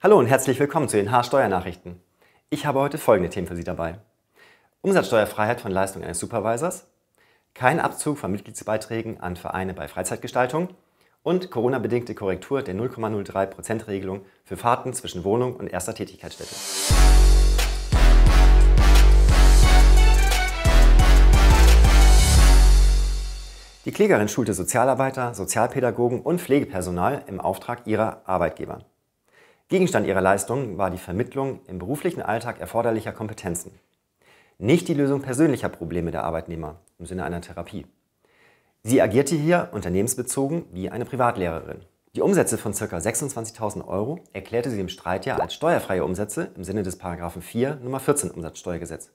Hallo und herzlich willkommen zu den H-Steuernachrichten. Ich habe heute folgende Themen für Sie dabei. Umsatzsteuerfreiheit von Leistungen eines Supervisors, kein Abzug von Mitgliedsbeiträgen an Vereine bei Freizeitgestaltung und Corona-bedingte Korrektur der 0,03%-Regelung für Fahrten zwischen Wohnung und erster Tätigkeitsstätte. Die Klägerin schulte Sozialarbeiter, Sozialpädagogen und Pflegepersonal im Auftrag ihrer Arbeitgeber. Gegenstand ihrer Leistung war die Vermittlung im beruflichen Alltag erforderlicher Kompetenzen, nicht die Lösung persönlicher Probleme der Arbeitnehmer im Sinne einer Therapie. Sie agierte hier unternehmensbezogen wie eine Privatlehrerin. Die Umsätze von ca. 26.000 Euro erklärte sie im Streitjahr als steuerfreie Umsätze im Sinne des 4 Nummer 14 Umsatzsteuergesetz.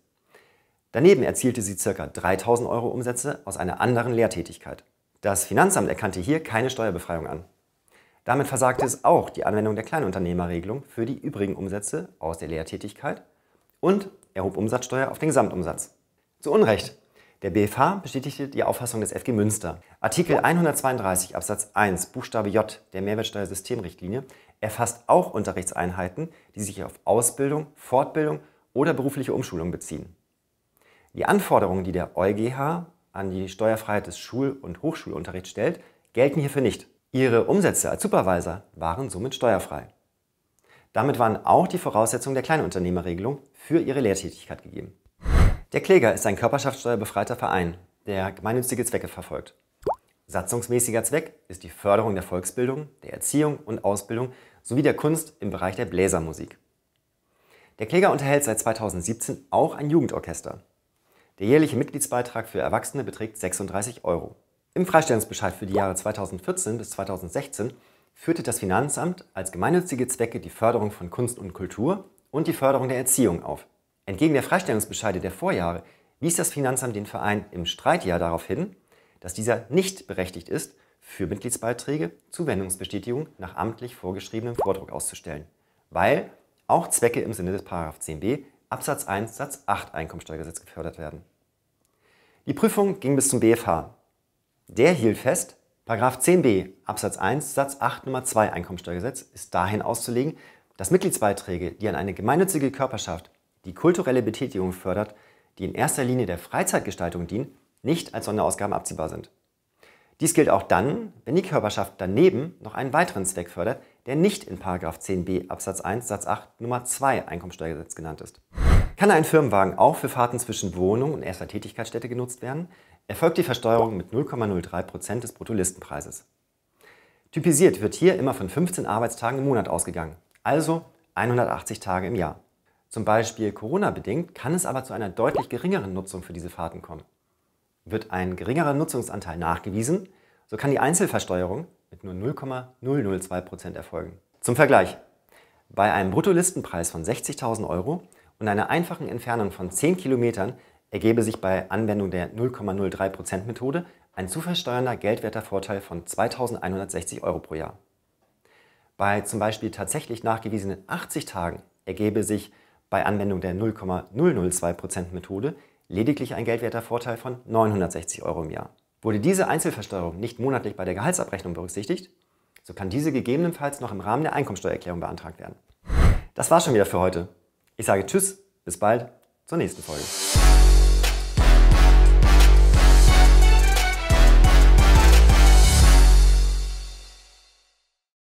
Daneben erzielte sie ca. 3.000 Euro Umsätze aus einer anderen Lehrtätigkeit. Das Finanzamt erkannte hier keine Steuerbefreiung an. Damit versagte es auch die Anwendung der Kleinunternehmerregelung für die übrigen Umsätze aus der Lehrtätigkeit und erhob Umsatzsteuer auf den Gesamtumsatz. Zu Unrecht. Der BFH bestätigte die Auffassung des FG Münster. Artikel 132 Absatz 1 Buchstabe J der Mehrwertsteuersystemrichtlinie erfasst auch Unterrichtseinheiten, die sich auf Ausbildung, Fortbildung oder berufliche Umschulung beziehen. Die Anforderungen, die der EuGH an die Steuerfreiheit des Schul- und Hochschulunterrichts stellt, gelten hierfür nicht. Ihre Umsätze als Supervisor waren somit steuerfrei. Damit waren auch die Voraussetzungen der Kleinunternehmerregelung für Ihre Lehrtätigkeit gegeben. Der Kläger ist ein körperschaftssteuerbefreiter Verein, der gemeinnützige Zwecke verfolgt. Satzungsmäßiger Zweck ist die Förderung der Volksbildung, der Erziehung und Ausbildung sowie der Kunst im Bereich der Bläsermusik. Der Kläger unterhält seit 2017 auch ein Jugendorchester. Der jährliche Mitgliedsbeitrag für Erwachsene beträgt 36 Euro. Im Freistellungsbescheid für die Jahre 2014 bis 2016 führte das Finanzamt als gemeinnützige Zwecke die Förderung von Kunst und Kultur und die Förderung der Erziehung auf. Entgegen der Freistellungsbescheide der Vorjahre wies das Finanzamt den Verein im Streitjahr darauf hin, dass dieser nicht berechtigt ist, für Mitgliedsbeiträge Zuwendungsbestätigung nach amtlich vorgeschriebenem Vordruck auszustellen, weil auch Zwecke im Sinne des 10b Absatz 1 Satz 8 Einkommensteuergesetz gefördert werden. Die Prüfung ging bis zum BFH, der hielt fest, 10b Absatz 1 Satz 8 Nummer 2 Einkommensteuergesetz ist dahin auszulegen, dass Mitgliedsbeiträge, die an eine gemeinnützige Körperschaft die kulturelle Betätigung fördert, die in erster Linie der Freizeitgestaltung dienen, nicht als Sonderausgaben abziehbar sind. Dies gilt auch dann, wenn die Körperschaft daneben noch einen weiteren Zweck fördert, der nicht in 10b Absatz 1 Satz 8 Nummer 2 Einkommensteuergesetz genannt ist. Kann ein Firmenwagen auch für Fahrten zwischen Wohnung und erster Tätigkeitsstätte genutzt werden, erfolgt die Versteuerung mit 0,03% des Bruttolistenpreises. Typisiert wird hier immer von 15 Arbeitstagen im Monat ausgegangen, also 180 Tage im Jahr. Zum Beispiel Corona-bedingt kann es aber zu einer deutlich geringeren Nutzung für diese Fahrten kommen. Wird ein geringerer Nutzungsanteil nachgewiesen, so kann die Einzelversteuerung mit nur 0,002% erfolgen. Zum Vergleich, bei einem Bruttolistenpreis von 60.000 Euro und einer einfachen Entfernung von 10 Kilometern ergebe sich bei Anwendung der 0,03% Methode ein zuversteuernder versteuernder geldwerter Vorteil von 2160 Euro pro Jahr. Bei zum Beispiel tatsächlich nachgewiesenen 80 Tagen ergebe sich bei Anwendung der 0,002% Methode lediglich ein geldwerter Vorteil von 960 Euro im Jahr. Wurde diese Einzelversteuerung nicht monatlich bei der Gehaltsabrechnung berücksichtigt, so kann diese gegebenenfalls noch im Rahmen der Einkommensteuererklärung beantragt werden. Das war's schon wieder für heute. Ich sage Tschüss, bis bald, zur nächsten Folge.